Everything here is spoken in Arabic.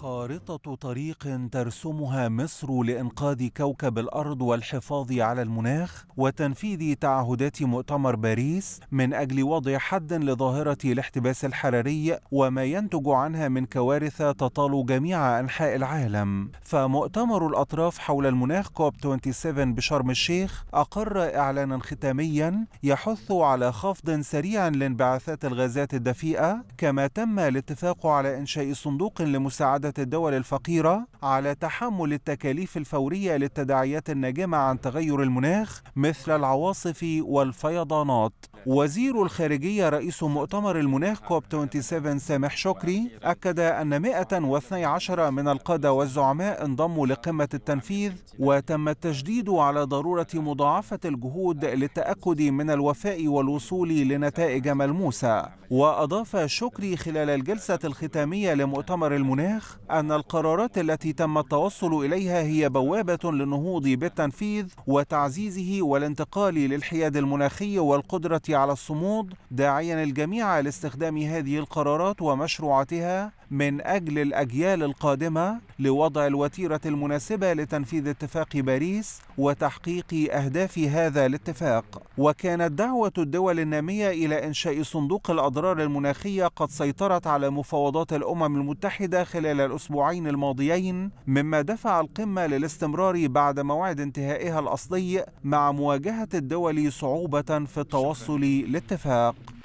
خارطة طريق ترسمها مصر لإنقاذ كوكب الأرض والحفاظ على المناخ وتنفيذ تعهدات مؤتمر باريس من أجل وضع حد لظاهرة الاحتباس الحراري وما ينتج عنها من كوارث تطال جميع أنحاء العالم فمؤتمر الأطراف حول المناخ كوب 27 بشرم الشيخ أقر إعلانا ختاميا يحث على خفض سريع لانبعاثات الغازات الدفيئة كما تم الاتفاق على إنشاء صندوق لمساعدة ساعدت الدول الفقيرة على تحمل التكاليف الفورية للتداعيات الناجمة عن تغير المناخ مثل العواصف والفيضانات وزير الخارجية رئيس مؤتمر المناخ كوب 27 سامح شكري أكد أن 112 من القادة والزعماء انضموا لقمة التنفيذ وتم التجديد على ضرورة مضاعفة الجهود للتأكد من الوفاء والوصول لنتائج ملموسة وأضاف شكري خلال الجلسة الختامية لمؤتمر المناخ أن القرارات التي تم التوصل إليها هي بوابة للنهوض بالتنفيذ وتعزيزه والانتقال للحياد المناخي والقدرة على الصمود داعيا الجميع لاستخدام هذه القرارات ومشروعاتها من أجل الأجيال القادمة لوضع الوتيرة المناسبة لتنفيذ اتفاق باريس وتحقيق أهداف هذا الاتفاق وكانت دعوة الدول النامية إلى إنشاء صندوق الأضرار المناخية قد سيطرت على مفاوضات الأمم المتحدة خلال الأسبوعين الماضيين مما دفع القمة للاستمرار بعد موعد انتهائها الأصلي مع مواجهة الدول صعوبة في التوصل لاتفاق